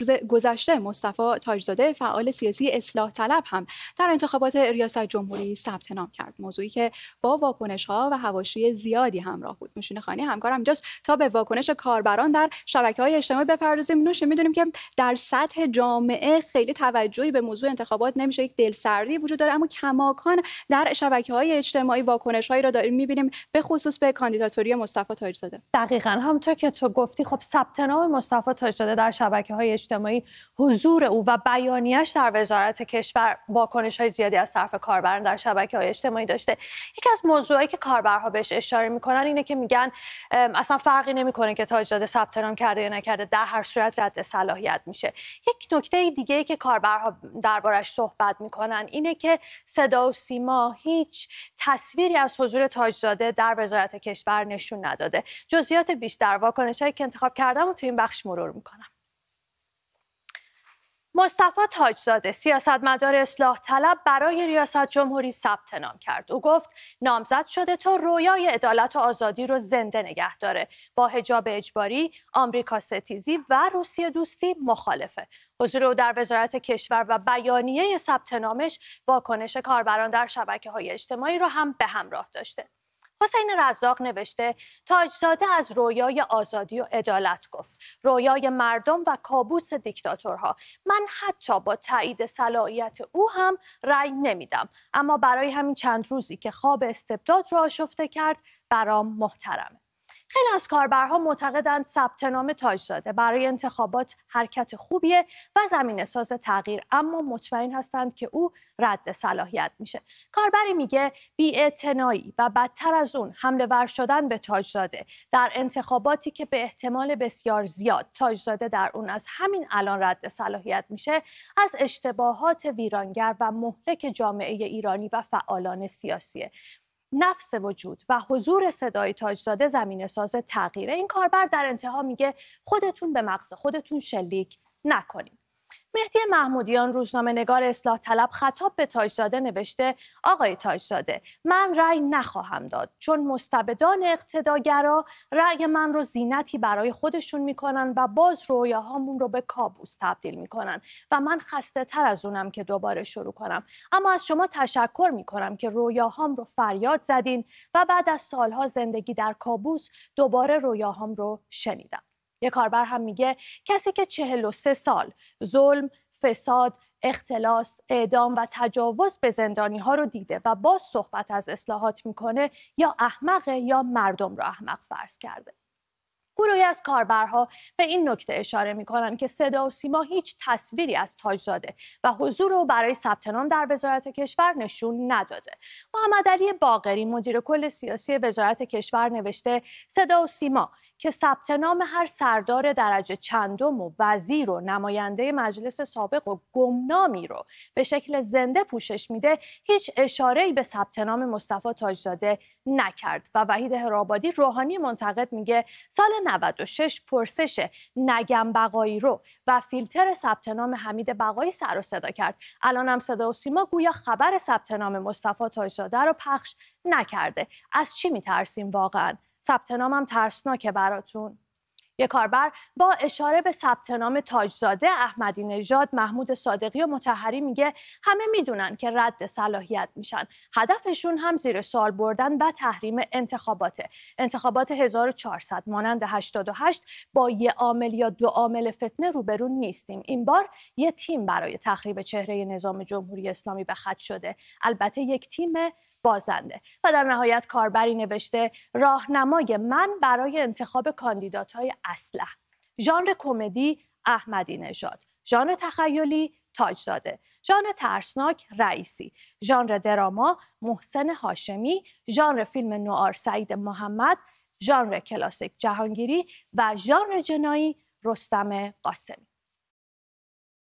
روز گذشته مصطفی تاجزاده فعال سیاسی اصلاح طلب هم در انتخابات ریاست جمهوری ثبت نام کرد موضوعی که با واکنش ها و هواشی زیادی همراه بود نوشین خانی همکارم اینجاست تا به واکنش کاربران در شبکه های اجتماعی بپردازیم نوشین میدونیم که در سطح جامعه خیلی توجهی به موضوع انتخابات نمیشه یک دلسردی وجود داره اما کماکان در شبکه های اجتماعی واکنش هایی را داریم میبینیم به خصوص به کاندیداتوری مصطفی تاجزاده دقیقا همونطور که تو گفتی خب ثبت نام مصطفی تاجزاده در شبکه های اجتماعی اجتماعی حضور او و بیانیش در وزارت کشور واکنش های زیادی از طرف کاربران در شبکه های اجتماعی داشته یکی از موضوعایی که کاربرها بهش اشاره میکنن اینه که میگن اصلا فرقی نمیکنه که تاج داده ثبت نام کرده یا نکرده در هر صورت رد صلاحیت میشه یک نکته دیگه ای که کاربرها دربارش صحبت میکنن اینه که صدا و سیما هیچ تصویری از حضور تاجزاده در وزارت کشور نشون نداده جزئیات بیشتر واکنشهایی که انتخاب کردم و تو این بخش مرور میکنم مصطفی تاجزاده سیاستمدار اصلاح طلب برای ریاست جمهوری ثبت نام کرد او گفت نامزد شده تا رویای عدالت و آزادی رو زنده نگه داره با حجاب اجباری آمریکا ستیزی و روسیه دوستی مخالفه حضور او در وزارت کشور و بیانیه ثبت نامش واکنش کاربران در شبکه های اجتماعی رو هم به همراه داشته حسین رزاق نوشته تاجزاده از رویای آزادی و عدالت گفت رویای مردم و کابوس دیکتاتورها من حتی با تایید صلاحیت او هم رأی نمیدم اما برای همین چند روزی که خواب استبداد را آشفته کرد برام محترمه خیلی از کاربرها معتقدند ثبت نام تاج برای انتخابات حرکت خوبیه و زمین ساز تغییر اما مطمئن هستند که او رد صلاحیت میشه کاربری میگه اعتنایی و بدتر از اون حمله ور شدن به تاجزاده در انتخاباتی که به احتمال بسیار زیاد تاجزاده در اون از همین الان رد صلاحیت میشه از اشتباهات ویرانگر و مهلک جامعه ایرانی و فعالان سیاسیه نفس وجود و حضور صدای تاجزاده زمین ساز تغییره این کاربر در انتها میگه خودتون به مغز خودتون شلیک نکنید مهدی محمودیان روزنامه نگار اصلاح طلب خطاب به تاجزاده نوشته آقای تاجزاده من رأی نخواهم داد چون مستبدان اقتداگرا رأی من رو زینتی برای خودشون میکنن و باز رویاهامون رو به کابوس تبدیل میکنن و من خسته تر از اونم که دوباره شروع کنم اما از شما تشکر میکنم که رویاهام رو فریاد زدین و بعد از سالها زندگی در کابوس دوباره رویاهام رو شنیدم یه کاربر هم میگه کسی که 43 سال ظلم، فساد، اختلاس، اعدام و تجاوز به زندانی ها رو دیده و باز صحبت از اصلاحات میکنه یا احمقه یا مردم رو احمق فرض کرده. گروهی از کاربرها به این نکته اشاره می که صدا و سیما هیچ تصویری از تاجزاده و حضور او برای ثبت نام در وزارت کشور نشون نداده محمد علی باقری مدیر کل سیاسی وزارت کشور نوشته صدا و سیما که ثبت نام هر سردار درجه چندم و وزیر و نماینده مجلس سابق و گمنامی رو به شکل زنده پوشش میده هیچ ای به ثبت نام مصطفی تاجزاده نکرد و وحید هرابادی روحانی منتقد میگه سال 96 پرسش نگم بقایی رو و فیلتر ثبت نام حمید بقایی سر صدا کرد الان هم صدا و سیما گویا خبر ثبت نام مصطفی تاجزاده رو پخش نکرده از چی میترسیم واقعا ثبت نامم ترسناکه براتون یک کاربر با اشاره به ثبت نام تاجزاده احمدی نژاد محمود صادقی و متحری میگه همه میدونن که رد صلاحیت میشن هدفشون هم زیر سوال بردن و تحریم انتخاباته انتخابات 1400 مانند 88 با یه عامل یا دو عامل فتنه روبرو نیستیم این بار یه تیم برای تخریب چهره نظام جمهوری اسلامی به خط شده البته یک تیم بازنده و در نهایت کاربری نوشته راهنمای من برای انتخاب کاندیدات های اصله ژانر کمدی احمدی نژاد ژانر تخیلی تاجزاده ژانر ترسناک رئیسی ژانر دراما محسن هاشمی ژانر فیلم نوار سعید محمد ژانر کلاسیک جهانگیری و ژانر جنایی رستم قاسمی